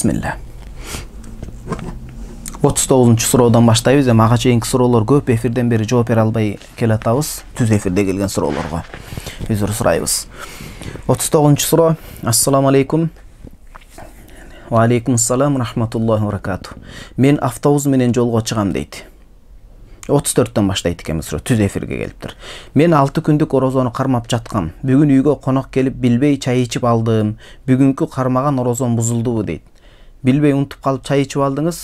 бисмилля отуз тогузунчу сұраудан баштайбыз эми ага чейинки суроолор көп эфирден бери жооп бере албай келатабыз түз эфирде келген суроолорго үзүр сурайбыз отуз тогузунчу суроо ассаламу алейкум алейкум ассалам рахматуллахи баракату мен автобус менен жолго чыгам дейт отуз төрттөн баштайт экенбиз суроо түз эфирге келиптир мен алты күндүк орозону кармап жаткам бүгүн үйгө конок келип билбей чай ичип алдым бүгүнкү кармаган орозом бузулдубу дейт билбей унутуп калып чай ичип алдыңыз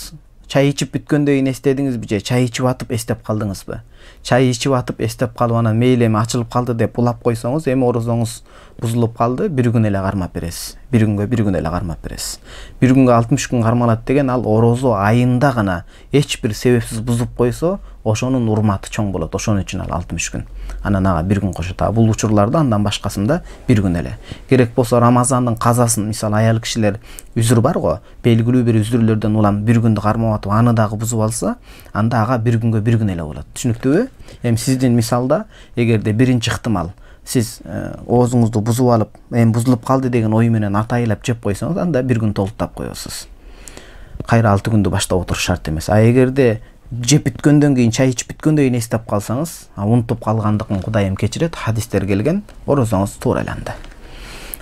чай ичип бүткөндөн кийин эстедиңизби же чай ичип атып эстеп калдыңызбы чай ичип атып эстеп калып анан мейли эми ачылып калды деп улап койсоңуз эми орозоңуз бузулуп калды бир күн эле кармап бересиз бир күнгө бир күн эле кармап бересиз бир күнгө алтымыш күн кармалат деген ал орозо айында гана эч бир себепсиз бузуп койсо ошонун урматы чоң болот ошон үчүн ал алтымыш күн анан ага бир күн кошот а бул учурларда андан башкасында бир күн эле керек болсо рамазандын казасын мисалы аял кишилер үзүр бар го белгилүү бир үзүрлөрдөн улам бир күндү кармап атып аны дагы бузуп алса анда ага бир күнгө бир күн эле болот түшүнүктүүбү себебі эми сиздин мисалда эгерде биринчи ыктымал сиз оозуңузду бузуп алып эми бузулуп калды деген ой менен атайылап жеп койсоңуз анда бир күн толуктап коесуз кайра алты күндө баштап отуруш шарт эмес а эгерде жеп бүткөндөн кийин чай ичип бүткөндөн кийин эстеп калсаңыз унутуп калгандыгын кудайым кечирет хадистер келген орозоңуз туура айланды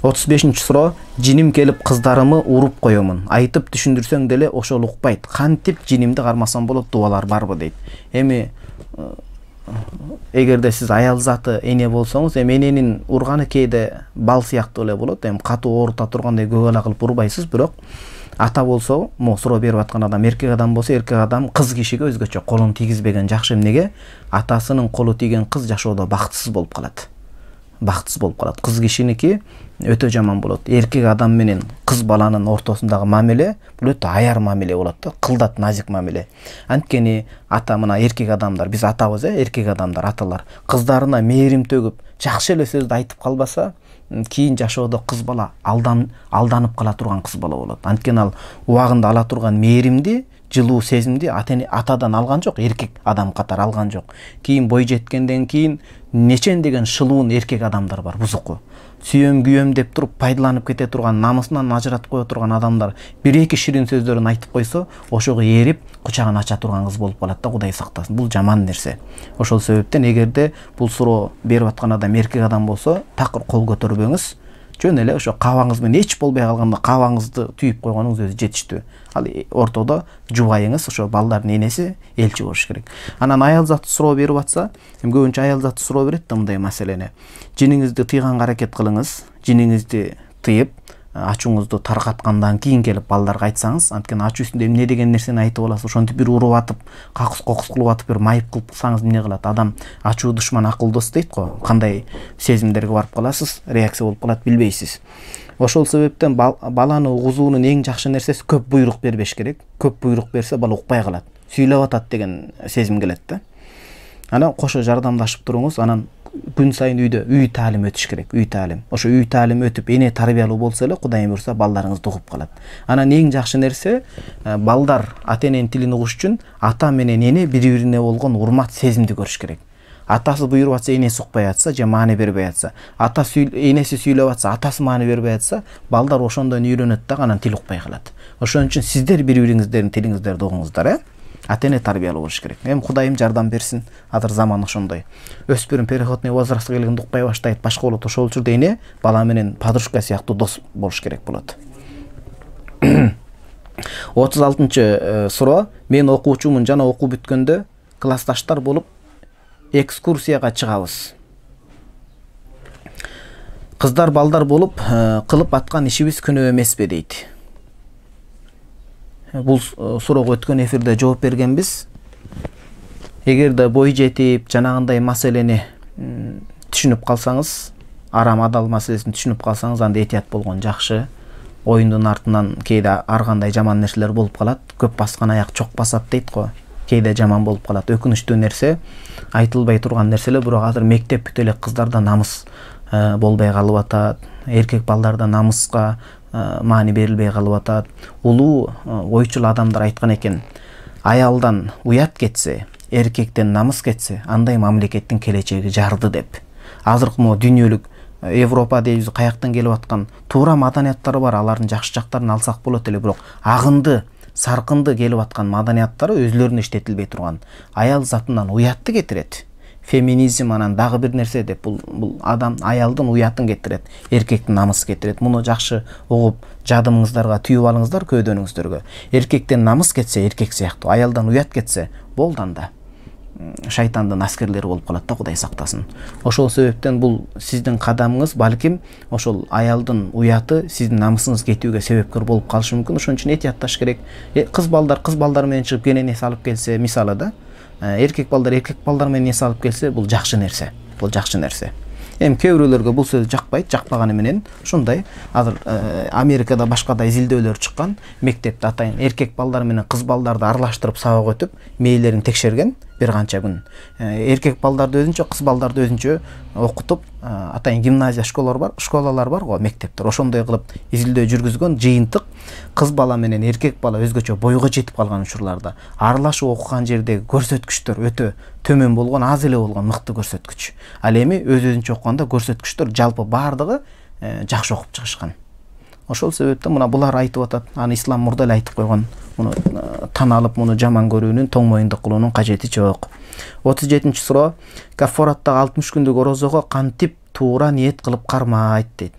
отуз бешинчи суроо жиним келип кыздарымы уруп коемун айтып түшүндүрсөң деле ошол укпайт кантип жинимди кармасам болот дубалар барбы дейт эми эгерде сіз аялзаты заты эне болсоңуз эми эненин урганы кээде бал сыяктуу эле болот эми катуу оорута тургандай көгө кылып урбайсыз ата болсо могу суроо берип аткан адам эркек адам болсо эркек адам қыз кишиге өзгөчө колун тийгизбеген жакшы эмнеге атасынын колу тийген кыз жашоодо бактысыз болуп калат бақытсыз болып қалады қыз кешенеке өте жаман болады еркек адам менен қыз баланың ортосындағы мәміле бұл өте аяр мәміле болады да қылдат назик мәміле анткени ата мына еркек адамдар біз атабыз э иә, еркек адамдар аталар қыздарына мейірім төгіп жақсы эле сөзді айтып қалбаса кейін жашоодо қыз бала алдан, алданып қала турган қыз бала болот анткени ал убагында ала турган мээримди жылуу сезімді атадан алған жоқ еркек адам қатар алған жоқ кейін бой жеткенден кейін нечен деген шылуын еркек адамдар бар бұзыққой сүйем күйем деп тұрып пайдаланып кете тұрған намысынан ажыратып қоя тұрған адамдар бір екі ширин сөздерін айтып қойса ошого еріп, құшағын ача тұрған қыз болып калат да кудай сактасын жаман нерсе ошол себептен эгерде бұл суроо беріп аткан адам еркек адам болса тақыр қол көтөрбөңүз жөн эле ошо менен эч болбой калганда кабаңызды түйүп койгонуңуз өзү жетиштүү ал э, ортодо жубайыңыз ошо балдардын энеси элчи болуш керек анан аял заты суроо берип атса эми көбүнчө аял заты суроо берет да мындай маселени жиниңизди тыйганга аракет кылыңыз жиниңизди тыйып ачууңузду таркаткандан кийин келип балдарга айтсаңыз анткени ачуу үстүндө эмне деген нерсени айтып аласыз ошентип бир уруп атып какыс кокус кылып атып бир майып кылып кылсаңыз эмне кылат адам ачуу душман акыл дос дейт го кандай сезимдерге барып каласыз реакция болуп калат билбейсиз ошол себептен баланы угузуунун эң жакшы нерсеси көп буйрук бербеш керек көп буйрук берсе бала укпай калат сүйлөп атат деген сезим келет да анан кошо жардамдашып туруңуз анан күн сайын үйде үй тәлім өтіш керек үй тәлім ошо үй тәлім өтіп эне тарбиялуу болсо эле кудайым буюрса балдарыңызды угуп калат анан эң жакшы нерсе балдар ата эненин тилин угуш үчүн ата менен эне бири бирине болгон урмат сезимди көрүш керек атасы буйруп атса энеси укпай атса же маани бербей атса ата энеси сүйлөп атса атасы маани бербей атса балдар ошондон үйрөнөт дагы анан тил укпай калат ошон үчүн сиздер бири бириңиздердин тилиңиздерди угуңуздар э ата эне тарбиялуу болуш керек эми кудайым жардам берсин азыр заман ошондой өспүрүм переходный возрастка келгенде укпай баштайт башка болот ошол учурда эне бала менен подружка сыяктуу дос болуш керек болот отуз алтынчы э, суроо мен окуучумун жана окуу бүткөндө классташтар болуп экскурсияга чыгабыз кыздар балдар болуп э, кылып аткан ишибиз күнөө эмеспи дейт бул э, суроого өткөн эфирде жооп бергенбиз эгерде бой жетип жанагындай маселени түшүнүп калсаңыз арам адал маселесин түшүнүп калсаңыз анда этият болгон жакшы оюндун артынан кээде ар кандай жаман нерселер болуп калат көп баскан аяк чок басат дейт го кээде жаман болуп калат өкүнүчтүү нерсе айтылбай турган нерселер бирок азыр мектеп бүтө элек кыздарда намыс э, болбой калып атат эркек балдарда намыска Э, маани берилбей калып атат улуу э, ойчул адамдар айткан экен аялдан уят кетсе эркектен намыс кетсе андай мамлекеттин келечеги жарды деп азыркы могу дүйнөлүк э, европа дейбиз каяктан келип аткан туура маданияттары бар алардын жакшы жактарын алсак болот эле бирок агынды саркынды келип аткан маданияттары өзлөрүнө иштетилбей турган аял затынан уятты кетирет феминизм анан дагы бир нерсе деп бул бул адам аялдын уятын кетирет эркектин намысын кетирет муну жакшы угуп жадымыңыздарга түйүп алыңыздар көөдөнүңүздөргө эркектен намыс кетсе эркек сыяктуу аялдан уят кетсе болду анда шайтандын аскерлери болуп калат да кудай сактасын ошол себептен бул сиздин кадамыңыз балким ошол аялдын уяты сиздин намысыңыз кетүүгө себепкер болуп калышы мүмкүн ошон үчүн этиятташ керек э, кыз балдар кыз балдар менен чыгып кененеси алып келсе мисалы да еркек э, балдар еркек балдармен несі алып келсе бұл жақсы нәрсе бұл жақсы нәрсе эми кээ бирөөлөргө бул сөз жакпайт жакпаганы менен ушундай азыр э, америкада башкада изилдөөлөр чыккан мектепте атайын эркек балдар менен кыз балдарды аралаштырып сабак өтүп мээлерин текшерген бир канча күн э, эркек балдарды өзүнчө кыз балдарды өзүнчө окутуп атайын гимназия школалар бар школалар бар го мектептер ошондой кылып изилдөө жүргүзгөн жыйынтык кыз бала менен эркек бала өзгөчө бойго жетип калган учурларда аралашып окуган жердеги көрсөткүчтөр өтө төмөн болгон аз эле болгон мыкты көрсөткүч ал эми өз өзүнчө окуганда көрсөткүчтөр жалпы баардыгы э, жакшы окуп чыгышкан ошол себептен мына булар айтып атат аны ислам мурда эле айтып койгон муну э, тан алып муну жаман көрүүнүн тоң моюндук кылуунун кажети жок отуз жетинчи суроо каффараттагы алтымыш күндүк орозого кантип туура ниет кылып кармайт дейт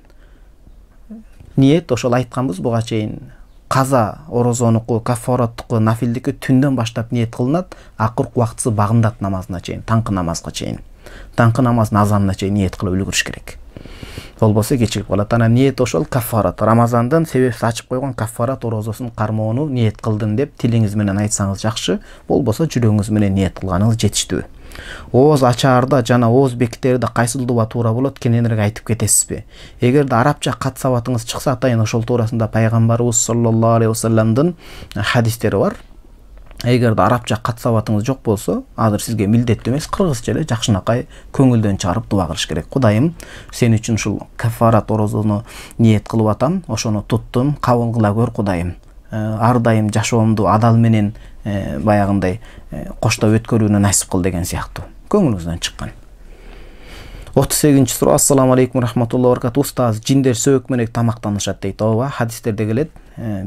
ниет ошол айтканбыз буга чейин каза орозонуку каффараттыкы нафилдики түндөн баштап ниет кылынат акыркы убактысы багымдат намазына чейин таңкы намазга чейин таңкы намаздын азанына чейин ниет кылып үлгүрүш керек болбосо кечигип калат анан ниет ошол каффарат рамазандын себепсиз ачып койгон каффарат орозосун кармоону ниет кылдым деп тилиңиз менен айтсаңыз жакшы болбосо жүрөгүңүз менен ниет кылганыңыз жетиштүү ооз ачаарда жана ооз кайсыл дуба туура болот кененирээк айтып кетесизби эгерде арабча кат сабатыңыз чыкса атайын ошол туурасында пайгамбарыбыз саллаллаху алейхи вассаламдын хадистери бар эгерде арабча кат сабатыңыз жок болсо азыр сизге милдеттүү эмес кыргызча эле жакшынакай көңүлдөн чыгарып дуба кылыш керек кудайым сен үчүн ушул кафарат орозону ниет кылып атам ошону туттум кабыл кыла көр кудайым Э, ар дайым жашоомду адал менен э, баягындай э, коштоп өткөрүүнү насип кыл деген сыяктуу көңүлүңүздөн чыккан отуз сегизинчи суроо ассаламу алейкум рахматула баракатуу устаз жиндер сөөк менен тамактанышат дейт ооба хадистерде келет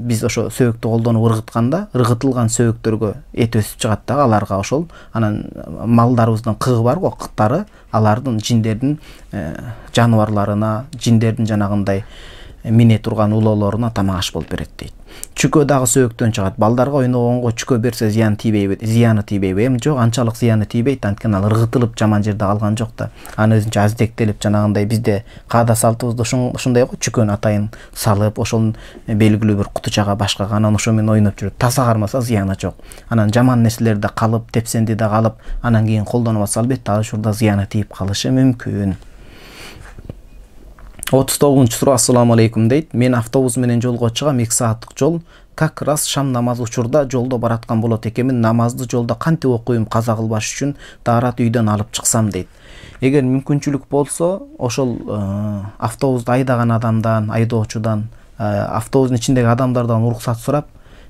биз ошо сөөктү колдонуп ыргытканда ыргытылган сөөктөргө эт өсүп чыгат дагы аларга ошол анан малдарыбыздын кыгы бар го кыктары алардын жиндердин жаныбарларына жиндердин жанагындай мине турган улоолоруна тамак аш болуп берет дейт чүкө дагы сөөктөн чыгат балдарга ойногонго чүкө берсе зыяны тийбейби зыяны тийбейби эми жок анчалык зыяны тийбейт анткени ал ыргытылып жаман жерде калган жок да аны өзүнчө аздектелип жанагындай бизде каада салтыбызда ушундай го чүкөнү атайын салып ошол белгилүү бир кутучага башкага анан ошо менен ойноп жүрөт таза кармаса зыяны жок анан жаман нерселерди калып тепсенди да калып анан кийин колдонуп атса албетте ал учурда зыяны тийип калышы мүмкүн отуз тогузунчу суроо ассалому алейкум дейт мен автобус менен жолго чыгам эки сааттык жол как раз шам намазы учурда жолдо бараткан болот экенмин намазды жолда кантип окуйм каза кылбаш үчүн таарат үйдөн алып чыксам дейт эгер мүмкүнчүлүк болсо ошол э, автобусту айдаган адамдан айдоочудан э, автобустун ичиндеги адамдардан уруксат сурап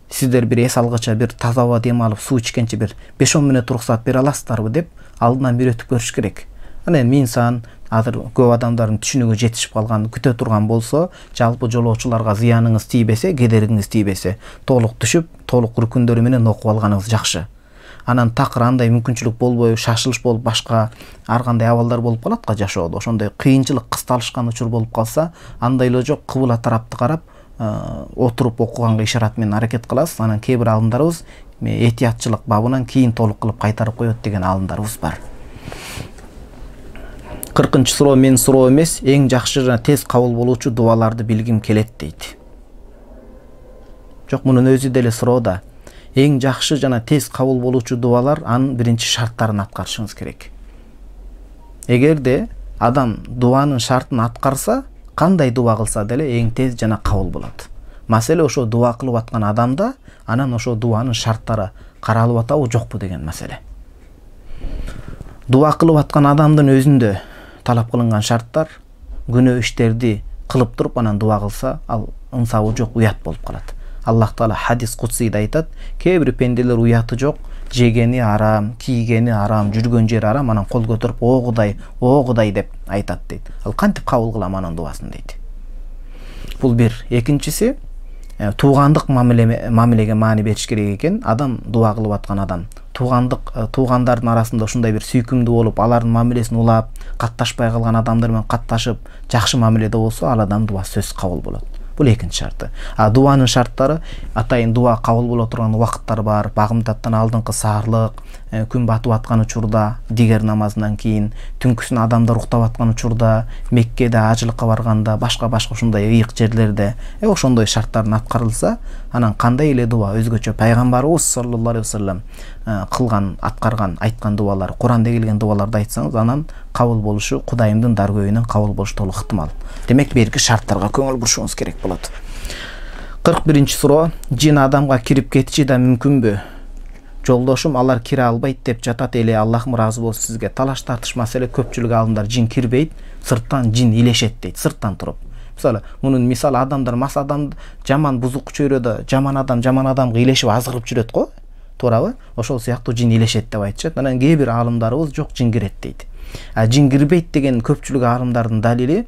сиздер бир эс алгыча бир таза аба дем алып суу ичкенче бир беш он мүнөт уруксат бере аласыздарбы деп алдынан үйрөтүп көрүш керек анан эми минсан азыр көп адамдардын түшүнүгү жетишип калган күтө турган болсо жалпы жолоочуларга зыяныңыз тийбесе кедергиңиз тийбесе толук түшүп толук рүкүндөрү менен окуп алганыңыз жакшы анан такыр андай мүмкүнчүлүк болбой шашылыш болуп башка ар кандай абалдар болуп калат го жашоодо ошондой кыйынчылык кысталышкан учур болуп калса андайл жок кыбыла тарапты карап э, отуруп окуганга ишарат менен аракет кыласыз анан кээ бир алымдарыбыз этиятчылык бабынан кийин толук кылып кайтарып коет деген алымдарыбыз бар кыркынчы суроо мен суроо эмес эң жакшы жана тез кабыл болуучу дубаларды билгим келет дейт жок мунун өзү деле суроо да эң жакшы жана тез кабыл болуучу дубалар анын биринчи шарттарын аткарышыңыз керек эгерде адам дубанын шартын аткарса кандай дуба кылса деле эң тез жана кабыл болот маселе ошо дуба кылып аткан адамда анан ошо дубанын шарттары каралып атабы жокпу деген маселе дуба кылып аткан адамдын өзүндө талап қылынған шарттар күнөө иштерди кылып туруп анан дуа кылса ал ынсабы жок уят болуп калат аллах таала хадис кудсийде айтат кээ бир пенделер уяты жок жегени арам кийгени арам жүргөн жери арам анан кол көтөрүп о кудай о кудай деп айтат дейт ал кантип кабыл кылам анын дубасын дейт бул бир экинчиси туугандык мамилеге маани бериш керек экен адам дуа кылып аткан адам туғандық э, туғандардың арасында ұшындай бір сүйкімді болып алардың мәмілесін улап қатташпай қалған адамдармен қатташып жақсы мәміледе болса ал адам дуа сөз қабыл болады бұл екінші шарты а дуаның шарттары атайын дуа қабыл бола тұрған уақыттар бар бағымдаттан алдыңғы сарылық ә, күн батып жатқан учурда дигер намазынан кейін түнкісін адамдар ұйықтап жатқан учурда меккеде ажылыққа барғанда башқа башқа ушундай ыйык жерлерде ә, ошондой шарттардын аткарылса анан кандай эле дуа өзгөчө пайгамбарыбыз саллаллаху алейхи вассалам кылган аткарган айткан дубалар куранда келген дубаларды айтсаңыз анан кабыл болушу кудайымдын даргөйүнөн кабыл болушу толук ыктымал демек белгі шарттарға көңіл бұрышуыңыз керек болады 41 биринчи суроо жин кіріп кирип кетиши мүмкін мүмкүнбү жолдошым алар кире албайды деп жатат эле аллахым ыраазы болсун сізге талаш тартыш мәселе көпчүлүк аалымдар жин кирбейт сырттан жин илешет дейт сырттан туруп мисалы мунун мисалы адамдар мас адам жаман бузук чөйрөдө жаман адам жаман адамга илешип азгырып жүрөт го туурабы ошол сыяктуу жин илешет деп айтышат анан кээ бир аалымдарыбыз жок жин кирет дейт жиңгирбейт деген көпчүлүк аалымдардын далили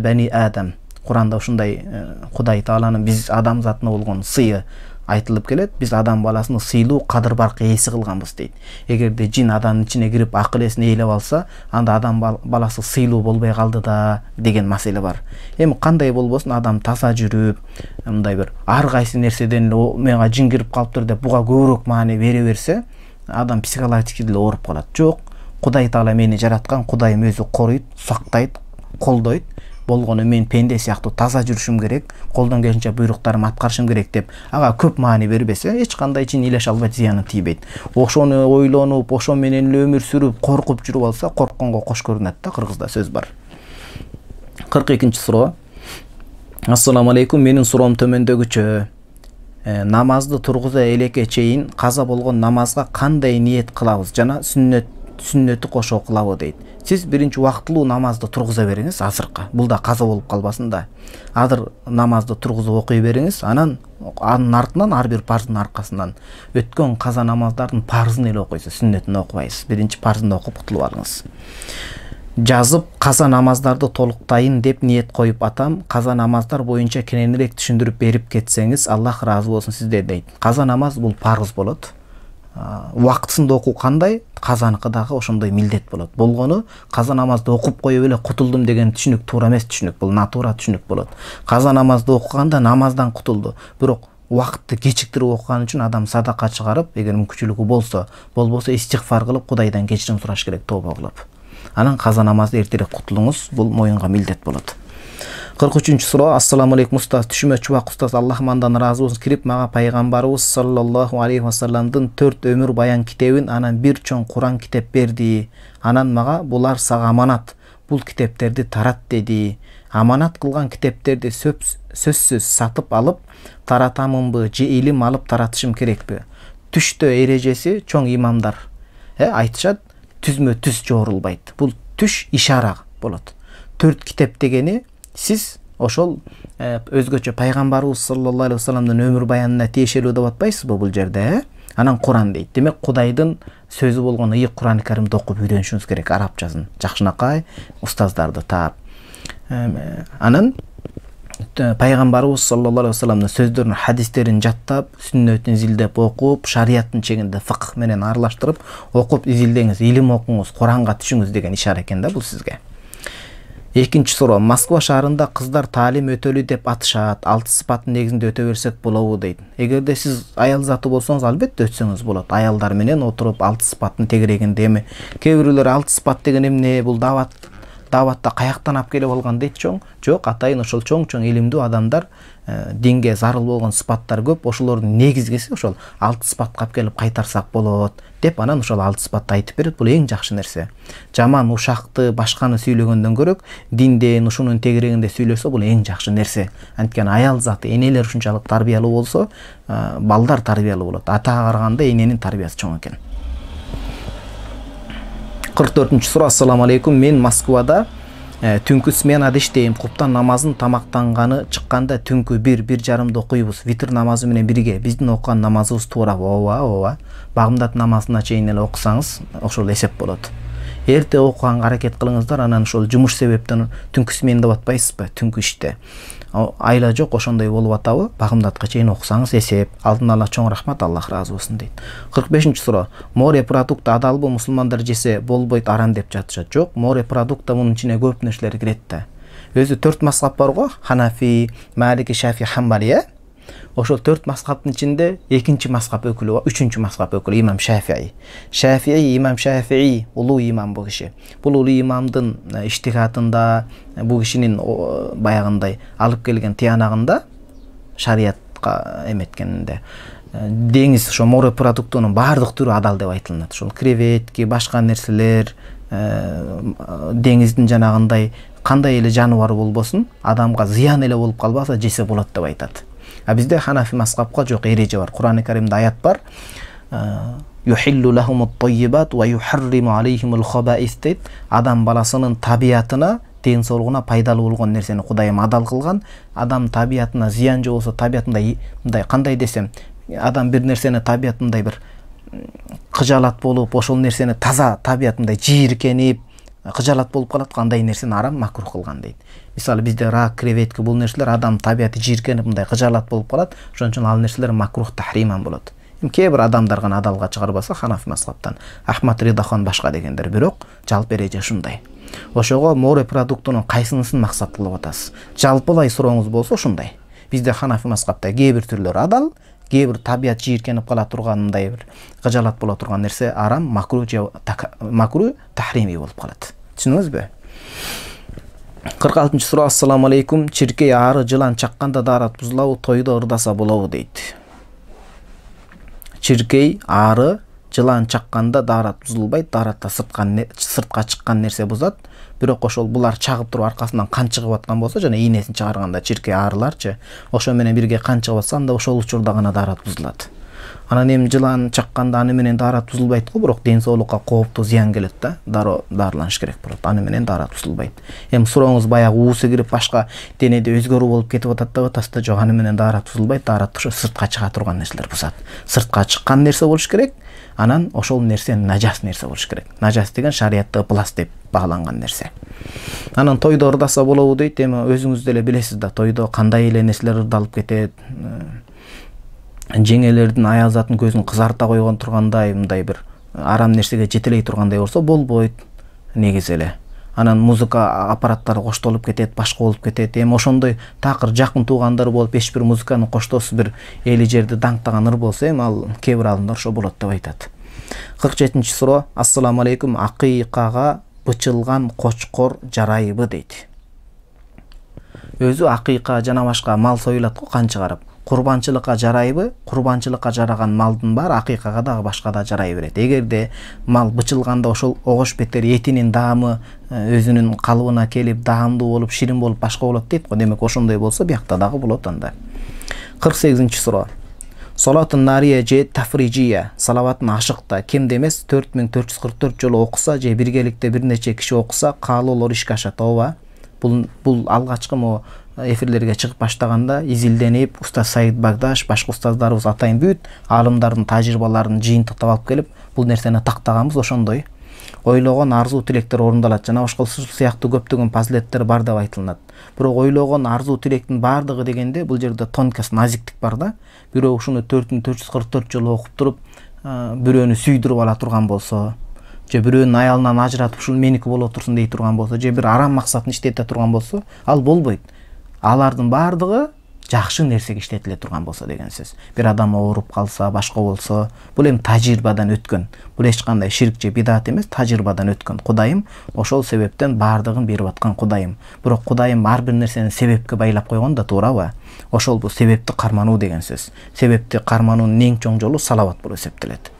бани адам куранда ушундай кудай тааланын біз адам затына болгон сыйы айтылып келет біз адам баласын сыйлуу кадыр барк ээси дейді егер де жин адамның ішіне кіріп акыл есін ээлеп алса анда адам баласы сыйлуу болбай қалды да деген мәселе бар эми кандай болбосун адам таса жүріп мындай бір ар кайсы нерседен эле мага жин кирип калыптыр деп бұға көбірек маани бере берсе адам психологический деле ооруп жоқ құдай тағала мені жаратқан құдайым өзі қорыйды сақтайды қолдайды болғаны мен пенде сияқты таза жүрішім керек қолдан келгенше бұйрықтарымды атқарышым керек деп аға көп маани бербесе ешқандай чин илеше албайт зияны тийбейт ошону ойлонуп ошо менен эле өмүр сүрүп коркуп жүрүп алса коркконго кош көрүнөт да кыргызда сөз бар кырк экинчи суроо ассаламу алейкум менин суроом төмөндөгүчө э, намазды тургуза элекке чейин каза болгон намазга кандай ниет кылабыз жана сүннөт сүннөтү кошо окулабы дейді сіз бірінші уақытылуу намазды тұрғыза беріңіз азыркы бұл да қаза болып қалбасын да адыр намазды тұрғызып оқи беріңіз анан анын артынан ар бир парздын аркасынан өткөн каза намаздардын парызын эле окуйсуз сүннөтүн окубайсыз биринчи парзын окуп кутулуп алыңыз жазып каза намаздарды толуктайын деп ниет коюп атам каза намаздар боюнча кененирээк түшүндүрүп берип кетсеңиз аллах ыраазы болсун сизден дейт каза намаз бул парыз болот уақытысында оқу қандай қазанықыдағы ошондой милдет болот болгону каза намазды окуп коюп эле кутулдум деген түшүнүк туура эмес түшүнүк бул натура түшүнүк болот каза намазды окуганда намаздан кутулду бирок уақытты кечиктирип окуган үчүн адам садака чыгарып эгер мүмкүнчүлүгү болсо болбосо истигфар кылып кудайдан кечирим сураш керек тобо кылып анан каза намазды эртерээк кутулуңуз бул моюнга милдет болот қырық үшінші ассаламу алейкум ұстаз түшіме шуақ ұстаз аллах мандан разы болсын кіріп маған пайғамбарыбыз саллаллаху алейхи уассаламдың төрт өмір баян китебин анан бир чоң құран китеп берді анан маға бұлар сага аманат бұл китептерді тарат деді аманат қылған китептерді сөзсіз сатып алып таратамынбы же илим алып таратышым керекпи түштө эрежеси чоң имамдар э айтышат түзмө түз жорылбайды бұл түш ишара болот төрт китеп дегени сиз ошол э, өзгөчө пайгамбарыбыз саллаллаху алейхи вассаламдын өмүр баянына тиешелүү деп атпайсызбы бул жерде э анан куран дейт демек кудайдын сөзү болгон ыйык курани каримди окуп үйрөнүшүңүз керек арабчасын жакшынакай устаздарды таап э, анан пайгамбарыбыз саллаллаху алейхи вассаламдын сөздөрүн хадистерин жаттап сүннөтүн изилдеп окуп шарияттын чегинде фык менен аралаштырып окуп изилдеңиз илим окуңуз куранга түшүңүз деген ишара экен да бул сизге экинчи суроо москва шаарында кыздар таалим өтөлү деп атышат алты сыпатын негизинде өтө берсек болобу дейт эгерде сіз аял заты болсоңуз албетте өтсөңүз болот аялдар менен отуруп алты сыпаттын тегерегинде эми кээ бирөөлөр алты сыпат деген эмне бул даават дааватты каяктан алып келип алган дейт чоң жок атайын ошол чоң чоң илимдүү адамдар э, динге зарыл болгон сыпаттар көп ошолордун негизгиси ошол алты сыпатка алып келип кайтарсак болот деп анан ошол алты сыпатты айтып берет бул эң жакшы нерсе жаман ушакты башканы сүйлөгөндөн көрө динден ушунун тегерегинде сүйлөсө бул эң жакшы нерсе анткени аял заты энелер ушунчалык тарбиялуу болсо э, балдар тарбиялуу болот атага караганда эненин тарбиясы чоң экен қырық төртінші сұрақ ассалаумағалейкум мен москвада ә, түнкі сменада іштеймін құптан намазын тамақтанғаны шыққанда түнкі бір бір жарымды оқимыз витр намазы менен бірге біздің оқыған намазыбыз туура ооба ооба бағымдат намазына чейин эле оқысаңыз ошол эсеп болот эрте окуганга аракет кылыңыздар анан ошол жумуш себептен түнкү сменада атпайсызбы түнкү иште айла жок ошондой болуп атабы багымдатка чейин окусаңыз эсеп алдын ала чоң рахмат аллах ыраазы болсун дейт кырк бешинчи суроо море продукты адалбы мусулмандар жесе болбойт арам деп жатышат жок море продукта мунун ичине көп нерселер кирет да өзү төрт мазхаб бар го ханафи малики шафи хамбали э ошол төрт мазхабтын ичинде экинчи мазхаб өкүлү үчүнчү мазхаб өкүлү имам шафии шафии имам шафии улуу имам бул киши бул улуу имамдын иштихатында бул кишинин баягындай алып келген тыянагында шариятка эметкенинде деңиз ошо море продуктунун баардык түрү адал деп айтылынат ошол креветки башка нерселер деңиздин жанагындай кандай эле жаныбар болбосун адамга зыян эле болуп калбаса жесе болот деп айтат а бізде ханафи масхабқа жоқ ереже бар құран кәрімде аят бар дейді адам баласының табиғатына денсаулығына пайдалы болған нәрсені құдайым адал қылған адам табиятына зиян жоқ болса табиятындай мындай қандай десем адам бір нәрсені табиғатындай бір қыжалат болып ошол нәрсені таза табиғатындай жиіркеніп қыжалат болып қалады андай нәрсені арам макрух қылған дейді мысалы бізде рак креветка бұл нәрселер адам табияты жийиркенип мындай қыжалат болып калат ошон үчүн ал нәрселер макрух тахриман болот эми кээ бир адамдар гана адалга чыгарбаса ханафи масхабтан ахмад ридахон башка дегендер бирок жалпы эреже ушундай ошого море продуктунун кайсынысын максат кылып атасыз жалпылай сурооңуз болсо ушундай бизде ханафи масхабта кээ бир түрлөр адал кээ бир табият жийиркенип кала турган мындай бир кыжаалат боло турган нерсе арам макру же макру тахримий болуп калат түшүндүңүзбү кырк алтынчы суроо ассаламу алейкум чиркей ары жылан чакканда дарат бузулабы тойдо ырдаса болауы дейді. чиркей ары жылан чакканда даарат бузулбайт дааратта сыртка шыққан нерсе бузат бирок ошол булар чагып туруп аркасынан кан чыгып аткан болсо және ийнесин чыгарганда чиркей арылар. ошо менен бирге кан чыгып атса анда ошол учурда гана бузулат анан эми жылан чакканда аны менен дары тузулбайт го бирок ден соолукка кооптуу зыян келет да дарыланыш керек болот аны менен дары тузулбайт эми сурооңуз баягы уусу кирип башка денеде өзгөрүү болуп кетип атат деп атасыз да жок аны менен дары тузулбайт дары ушу сыртка чыга турган нерселер бузат сыртка чыккан нерсе болуш керек анан ошол нерсе нажас нерсе болуш керек нажас деген шариятта ыплас деп бааланган нерсе анан тойдо ырдаса болобу дейт эми өзүңүз деле билесиз да тойдо кандай эле нерселер ырдалып кетет жеңелердин аяз атын көзүн кызарта койгон тургандай мындай бир арам нерсеге жетелей тургандай болсо болбойт негизи эле анан музыка аппараттары коштолуп кетет башка болуп кетет эми ошондой такыр жакын туугандар болуп эч бир музыканы коштоосу бир эли жерди даңктаган ыр болсо эми ал кээ бир аалымдар ошо болот деп айтат кырк жетинчи суроо ассаламу алейкум акыйкага бычылган кочкор жарайбы дейт өзү акыйка жана башка мал союлат го кан чыгарып курбанчылыкка жарайбы курбанчылыкка жараган малдын баары акыйкага дагы башка да жарай берет эгерде мал бычылганда ошол огош бетер этинин даамы э, өзүнүн калыбына келип даамдуу болуп ширин болуп башка болот дейт го демек ошондой болсо биякта дагы болот анда кырк сегизинчи суроо салату нария же тафрижия салаватын ашыкта кемде эмес төрт миң төрт жүз кырк төрт жолу окуса же биргеликте бир нече киши окуса каалоолор ишке ашат ооба бул бул алгачкы могу эфирлерге чыгып баштаганда изилденип устаз саид багдаш башка устаздарыбыз атайын бүт аалымдардын тажрыйбаларын жыйынтыктап алып келип бул нерсени тактаганбыз ошондой ойлогон арзуу тилектер орундалат жана башка сыяктуу көптөгөн пазилеттер бар деп айтылынат бирок ойлогон арзуу тилектин баардыгы дегенде бул жерде тонкость назиктик бар да бирөө ушуну төрт миң төрт жүз кырк төрт жолу окуп туруп бирөөнү сүйдүрүп ала турган болсо же бирөөнүн аялынан ажыратып ушул меники боло турсун дей турган болсо же бир арам максатын иштете турган болсо ал болбойт алардын баардыгы жакшы нерсеге иштетиле турган болсо деген сөз бир адам ооруп калса башка болсо бул эми тажрыйбадан өткөн бул эч кандай ширк же бидат эмес тажрыйбадан өткөн кудайым ошол себептен баардыгын берип аткан кудайым бирок кудайым ар бир нерсени себепке байлап койгон да туурабы ошол бул себепти кармануу деген сөз себепти кармануунун эң чоң жолу салават болуп эсептелет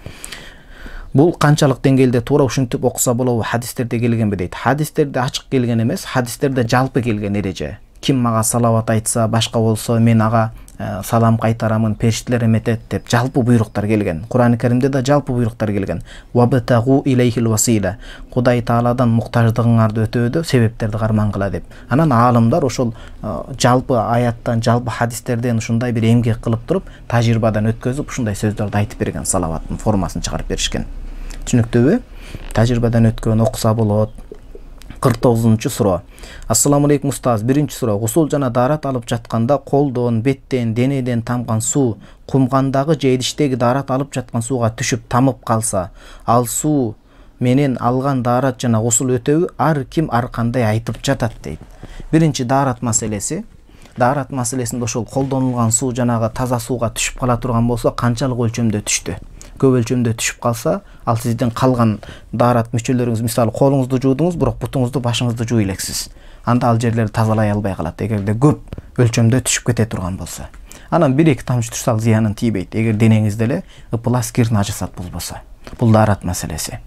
бул канчалык деңгээлде туура ушинтип окуса болобу хадистерде келгенби дейт хадистерде ачык келген эмес хадистерде жалпы келген эреже ким мага салауат айтса башка болсо мен ага ә, салам кайтарамын периштелер эметет деп жалпы буйруктар келген курани каримде да жалпы буйруктар келген уабтагу илейхил васила кудай тааладан муктаждыгыңарды өтөөдө себептерди карман деп анан аалымдар ошол ә, жалпы аяттан жалпы хадистерден ушундай бир эмгек кылып туруп тажрыйбадан өткөзүп ушундай сөздөрдү айтып берген салаваттын формасын чыгарып беришкен түшүнүктүүбү тажрыйбадан өткөн окуса болот кырк тогузунчу суроо ассаламу алейкум устаз биринчи суроо гусул жана даарат алып жатканда колдон беттен денеден тамган суу кумгандагы же идиштеги даарат алып жаткан сууга түшүп тамып калса ал суу менен алган даарат жана гусул өтөбү ар ким ар кандай айтып жатат дейт биринчи даарат маселеси даарат маселесинде ошол колдонулган суу жанагы таза сууга түшүп кала турган болсо канчалык өлчөмдө түштү көп өлшемде түшіп қалса ал сиздин қалған дарат мүшелеріңіз мисалы қолыңызды жуудуңуз бирок бутуңузду башыңызды жууй элексиз анда ал жерлер тазалай албай калат егерде көп өлчөмдө түшіп кете тұрған болса анан бир эки тамчы ал зыянын тийбейт эгер денеңизде эле ыпылас кир ажысат болбосо бул дарат маселеси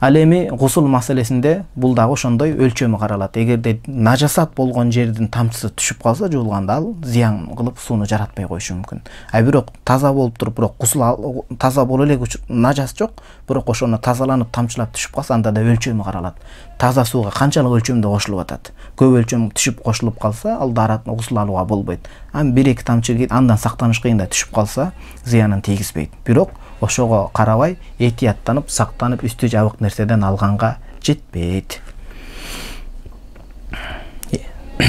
ал эми гусул маселесинде бул дагы ошондой өлчөмү каралат эгерде нажасат болгон жердин тамчысы түшүп калса жуулганда ал зыян кылып сууну жаратпай коюшу мүмкүн а бирок таза болуп туруп бирок гусул таза боло элекуч нажас жок бирок ошону тазаланып тамчылап түшүп калса анда да өлчөмү каралат таза сууга канчалык өлчөмдө кошулуп атат көп өлчөм түшүп кошулуп калса ал дарат гусул алууга болбойт анын бир эки тамчы андан сактаныш кыйын да түшүп калса зыянын тийгизбейт бирок ошого карабай этияттанып сактанып үстү жабык нерседен алганга жетпейт э,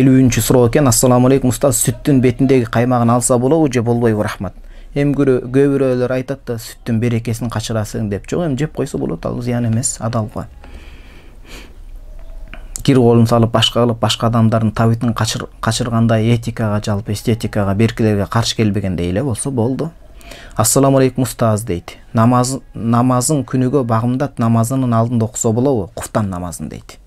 элүүнчү суроо экен ассаламу алейкум устаз сүттүн бетиндеги каймагын алса болобу же болбойбу рахмат эми кээ бирөөлөр айтат да сүттүн берекесин качырасың деп жок эми жеп койсо болот ал зыян эмес адал кир колун салып башка кылып башка адамдардын табитин качыргандай этикага жалпы эстетикага беркилерге каршы келбегендей эле болсо болду ассалому алейкум устаз дейт намаз намазын күнүгө багымдат намазынын алдында окуса болобу куфтан намазын дейт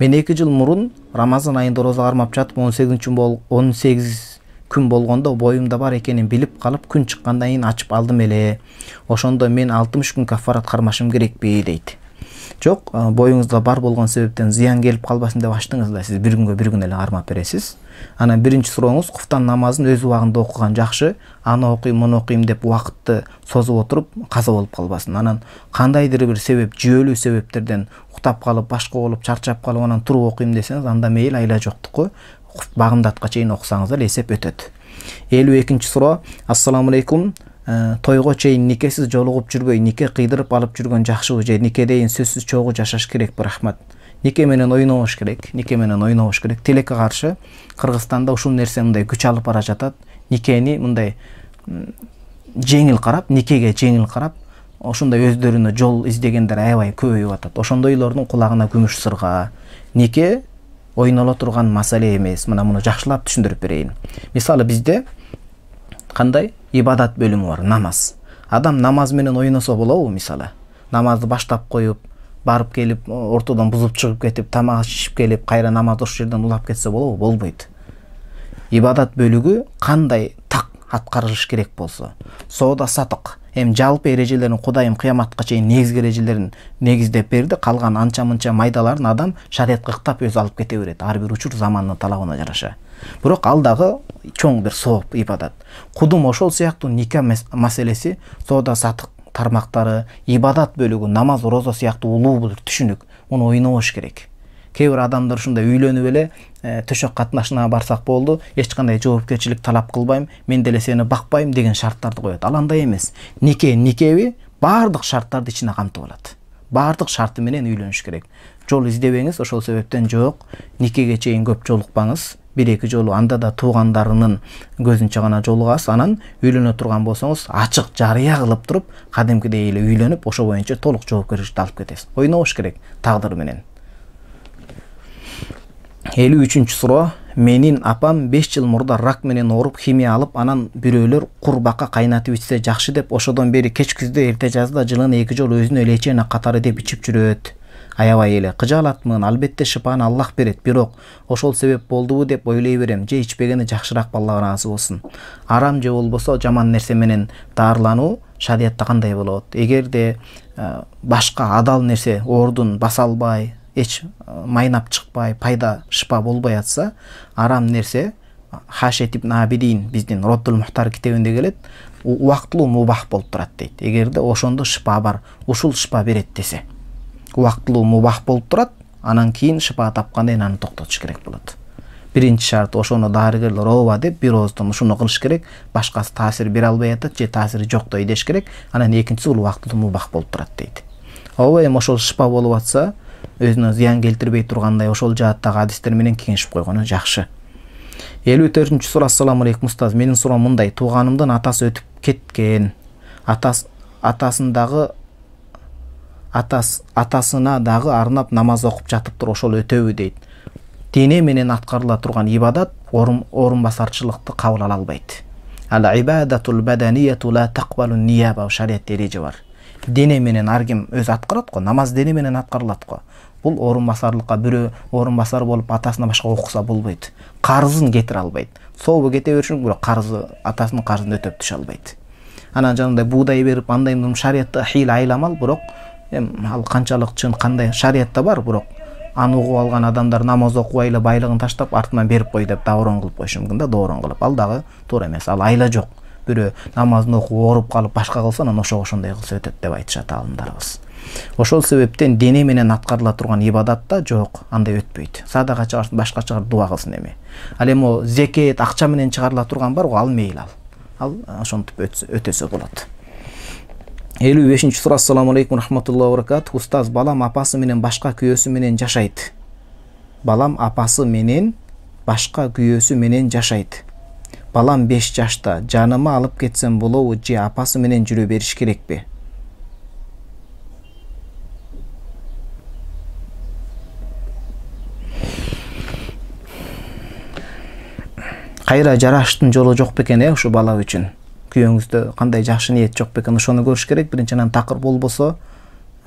мен эки жыл мурун рамазан айында ороза кармап жатып он сегизинчи он сегиз күн болгондо боюмда бар экенин билип калып күн чыккандан кийин ачып алдым эле ошондо мен алтымыш күн каффарат кармашым керекпи дейт жок боюңузга бар болгон себептен зыян келип калбасын деп ачтыңыз да сиз бир күнгө бир күн эле кармап бересиз анан биринчи сурооңуз куфтан намазын өз убагында окуган жакшы аны окуйм муну окуйм деп убакытты созуп отуруп каза болуп калбасын анан кандайдыр бир себеп жүйөлүү себептерден уктап калып башка болуп чарчап калып анан туруп окуйм десеңиз анда мейли айла жоктуку багымдатка чейин окусаңыз окусаңыздар эсеп өтөт элүү экинчи суроо ассаламу алейкум Э, тойго чейин никесиз жолугуп жүрбөй нике кыйдырып алып жүргөн жакшыбы же нике дейин сөзсүз чогуу жашаш керекпи рахмат нике менен ойнобош керек нике менен ойнобош керек тилекке каршы кыргызстанда ушул нерсе мындай күч алып бара жатат никени мындай жеңил карап никеге жеңил карап ошондой өздөрүнө жол издегендер аябай көбөйүп атат ошондойлордун кулагына күмүш сырга нике ойноло турган маселе эмес мына муну жакшылап түшүндүрүп берейин мисалы бизде қандай ибадат бөлімі бар намаз адам намазменен ойнаса бола ғой мысалы намазды баштап қойып барып келіп ортадан бұзып шығып кетіп тамақ ішіп келіп қайра намаз осы жерден ұлап кетсе бола ғой болмайды ибадат бөлігі қандай тақ атқарылыш керек болса Сода сатық эми жалпы эрежелерин құдайым қияматқа чейин негізгі эрежелерин негіздеп берді қалған анча мынча майдаларын адам шариятқа ықтап өзі алып кете береді ар бир учур заманынын талабына жараша бирок ал дагы чоң бир сооп ибадат кудум ошол сыяктуу нике маселеси соода сатык тармактары ибадат бөлүгү намаз орозо сыяктуу улуу бир түшүнүк муну ойнобош керек кээ бир адамдар ушундай үйлөнүп эле э, төшөк катнашына барсак болду эч кандай жоопкерчилик талап кылбайм мен деле сени бакпайм деген шарттарды коет ал андай эмес нике никеби баардык шарттарды ичине камтып алат баардык шарты менен үйлөнүш керек жол издебеңиз ошол себептен жок никеге чейин көп жолукпаңыз бир эки жолу анда да туугандарынын көзүнчө гана жолугасыз анан үйлөнө турган болсоңуз ачык жарыя кылып туруп кадимкидей эле үйлөнүп ошо боюнча толук жоопкерчиликти алып кетесиз ойнобош керек тагдыр менен элүү үчүнчү суроо менин апам беш жыл мурда рак менен ооруп химия алып анан бирөөлөр бака кайнатып ичсе жакшы деп ошодон бери кеч күздө эрте жазда жылына эки жолу өзүнө лечение катары деп ичип жүрөт аябай эле кыжаалатмын албетте шыпаны аллах берет бирок ошол себеп болдубу деп ойлой берем же ичпегени жакшыраак алла ыраазы болсун арам же болбосо жаман нерсе менен даарылануу шариятта кандай болот эгерде э, башка адал нерсе ордун баса албай эч э, майнап чыкпай пайда шыпа болбой атса арам нерсе хашет ибн абидин биздин роддул мухтар китебинде келет убактылуу мубах болуп турат дейт эгерде ошондо шыпа бар ушул шыпа берет десе уақытылуу мубах болып тұрады анан кийин шыпа тапқанда кийин аны токтотуш керек болот биринчи шарт ошону дарыгерлер ооба деп бир ооздон ушуну кылыш керек башкасы таасир бере албай атат же таасири жок деш керек анан экинчиси бул убактылуу мубах болуп турат дейт ооба эми ошол шыпа болуп атса өзүнө зыян келтирбей тургандай ошол жааттагы адистер менен кеңешип койгону жакшы элүү төртүнчү суроо ассаламу алейкум устаз менин суроом мындай тууганымдын атасы өтүп кеткен атас атасындагы атас, атасына дағы арнап намаз оқып тұр ошол өтөбү дейт дене менен аткарыла турган ибадат орун орунбасарчылыкты кабыл ала албайт ал ибадатул баданияту ла тақбалу нияба шариат эреже бар дене менен ар ким өзү аткарат го намаз дене менен аткарылат го бұл бирөө орун басар болуп атасына башка окуса болбойт карызын кетире албайт сообу кете берсін бирок карызы атасынын карызын өтөп түшө албайт анан жанагындай буудай берип андай шариятта хил айламал бирок эми ал канчалык чын кандай шариятта бар бирок аны угуп алган адамдар намаз окубай эле байлыгын таштап артынан берип кой деп даурон кылып коюшу мүмкүн да доорон кылып ал дагы туура эмес ал айла жок бирөө намазын окуп ооруп калып башка кылса анан ошого ошондой кылса өтөт деп айтышат аалымдарыбыз ошол себептен дене менен аткарыла турган ибадатта жок андай өтпөйт садака чыгарсын башка чыгарып дуба кылсын эми ал эми зекет акча менен чыгарыла турган бар го ал мейли ал ал э, ошентип өтсө болот элүү бешинчи сура ассалму алейкум рахматуллахи баракат устаз балам апасы менен башка күйөөсү менен жашайт балам апасы менен башка күйөөсү менен жашайт балам беш жашта жаныма алып кетсем болобу же апасы менен жүрө бериш керекпи кайра жараштын жолу жок бекен э ушул бала үчүн күйөөңүздө қандай жакшы ниет жок бекен ошону көрүш керек биринчиден такыр болбосо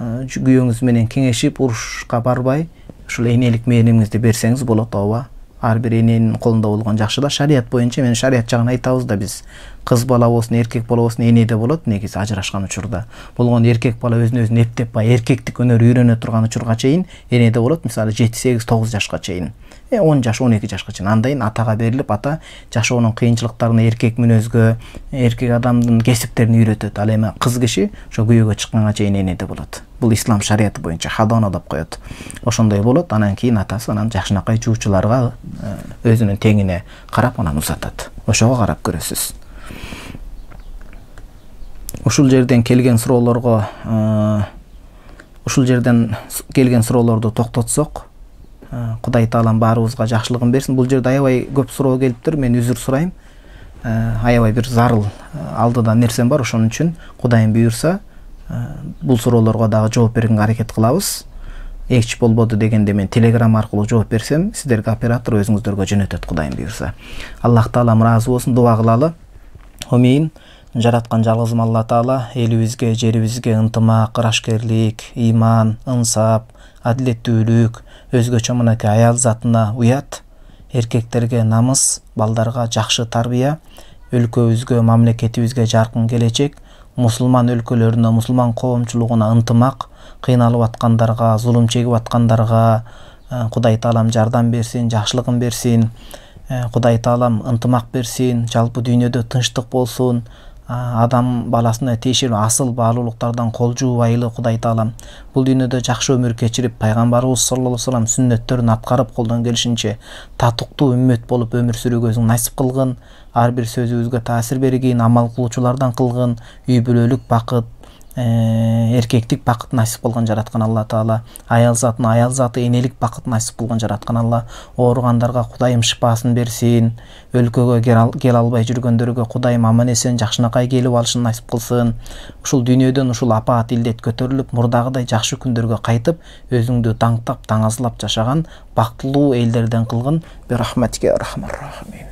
күйөөңүз менен кеңешип урушка барбай ушул энелик мээримиңизди берсеңиз болот ооба ар бир эненин колунда болгон жакшы да шарият боюнча мен шарият жагын айтабыз да биз кыз бала болсун эркек бала болсун энеде болот негизи ажырашкан учурда болгон эркек бала өзүн өзү эптеп баягы эркектик өнөр үйрөнө турган учурга чейин эне болот мисалы жети сегиз тогуз жашка чейин э, он жаш он эки жашка чейин андан кийин атага берилип ата жашоонун кыйынчылыктарын эркек мүнөзгө эркек адамдын кесиптерин үйрөтөт ал эми кыз киши ошо күйөөгө чыкканга чейин энеде болот бұл ислам шариаты боюнча хадона деп коет ошондой болот анан кийин атасы анан жакшынакай жуучуларга э, өзүнүн теңине карап анан узатат ошого карап көрөсүз ушул жерден келген суроолорго э, ушул жерден келген суроолорду токтотсок э, кудай таалам баарыбызга жакшылыгын берсин бул жерде аябай көп суроо келиптир мен үзүр сурайм аябай бир зарыл алдыда нерсем бар ошон үчүн кудайым буюрса Бұл суроолорго дагы жооп бергенге аракет кылабыз эгч болбоду дегенде мен телеграм аркылуу жооп берсем сиздерге оператор өзүңүздөргө жөнөтөт кудайым буюрса аллах таалам ыраазы болсун дуба кылалы омин жараткан жалгызым алла таала элибизге жерибизге ынтымак ырашкерлик ыйман ынсап адилеттүүлүк өзгөчө мынакей аял затына уят эркектерге намыс балдарга жакшы тарбия өлкөбүзгө мамлекетибизге жаркын келечек мұсылман өлкөлөрүнө мұсылман коомчулугуна ынтымақ. кыйналып аткандарга зулум чегип аткандарга кудай таалам жардам берсин жакшылыгын берсин кудай таалам ынтымак берсин жалпы дүйнөдө тынчтык болсун адам баласына тиешелүү асыл баалуулуктардан кол жуубайлы кудай таалам бул дүйнөдө жакшы өмүр кечирип пайгамбарыбыз саллаллаху алейхи вассалам сүннөттөрүн аткарып колдон келишинче татыктуу үммөт болуп өмүр сүрүүгө өзүң насип кылгын ар бир сөзүбүзгө таасир бергин амал кылуучулардан кылгын үй бүлөлүк бакыт еркектік э, бакыт насип болған жаратқан алла таала аял затына аял заты энелик бакыт насип болған жаратқан алла ооругандарга құдайым шыпасын берсін өлкөгө келе албай жүргөндөргө құдайым аман эсен жакшынакай келип алышын насип кылсын ушул дүйнөдөн ушул апаат илдет көтөрүлүп мурдагыдай жакшы күндөргө кайтып өзүңдү таңтап таңазалап жашаган бактылуу элдерден кылгын бирахматике рахим